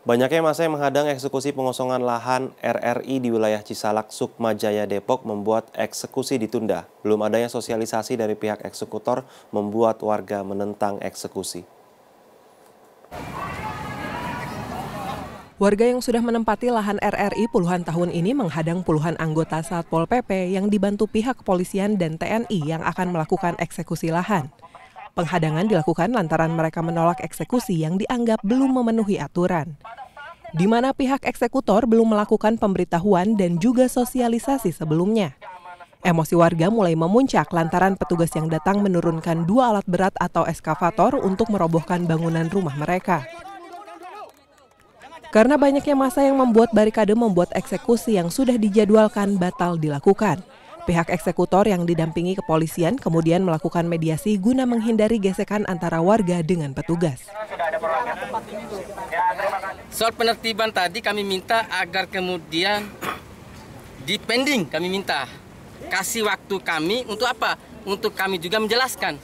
Banyaknya masa yang menghadang eksekusi pengosongan lahan RRI di wilayah Cisalak, Sukma Depok membuat eksekusi ditunda. Belum adanya sosialisasi dari pihak eksekutor membuat warga menentang eksekusi. Warga yang sudah menempati lahan RRI puluhan tahun ini menghadang puluhan anggota Satpol PP yang dibantu pihak kepolisian dan TNI yang akan melakukan eksekusi lahan. Penghadangan dilakukan lantaran mereka menolak eksekusi yang dianggap belum memenuhi aturan di mana pihak eksekutor belum melakukan pemberitahuan dan juga sosialisasi sebelumnya. Emosi warga mulai memuncak lantaran petugas yang datang menurunkan dua alat berat atau eskavator untuk merobohkan bangunan rumah mereka. Karena banyaknya masa yang membuat barikade membuat eksekusi yang sudah dijadwalkan batal dilakukan. Pihak eksekutor yang didampingi kepolisian kemudian melakukan mediasi guna menghindari gesekan antara warga dengan petugas. Soal penertiban tadi kami minta agar kemudian dipending kami minta kasih waktu kami untuk apa? Untuk kami juga menjelaskan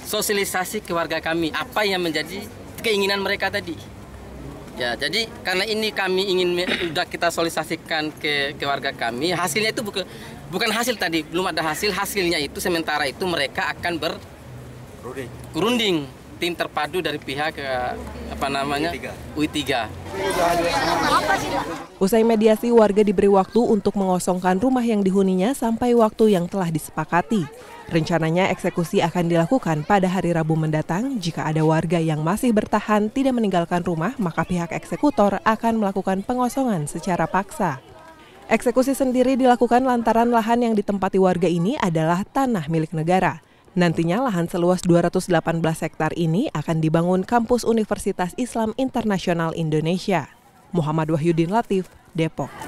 sosialisasi ke warga kami apa yang menjadi keinginan mereka tadi. Ya, jadi karena ini kami ingin sudah kita solisasikan ke, ke warga kami, hasilnya itu bukan bukan hasil tadi, belum ada hasil, hasilnya itu sementara itu mereka akan ber Runding. tim terpadu dari pihak apa namanya UI3. Usai mediasi warga diberi waktu untuk mengosongkan rumah yang dihuninya sampai waktu yang telah disepakati. Rencananya eksekusi akan dilakukan pada hari Rabu mendatang. Jika ada warga yang masih bertahan tidak meninggalkan rumah, maka pihak eksekutor akan melakukan pengosongan secara paksa. Eksekusi sendiri dilakukan lantaran lahan yang ditempati warga ini adalah tanah milik negara. Nantinya lahan seluas 218 hektar ini akan dibangun kampus Universitas Islam Internasional Indonesia. Muhammad Wahyudin Latif, Depok.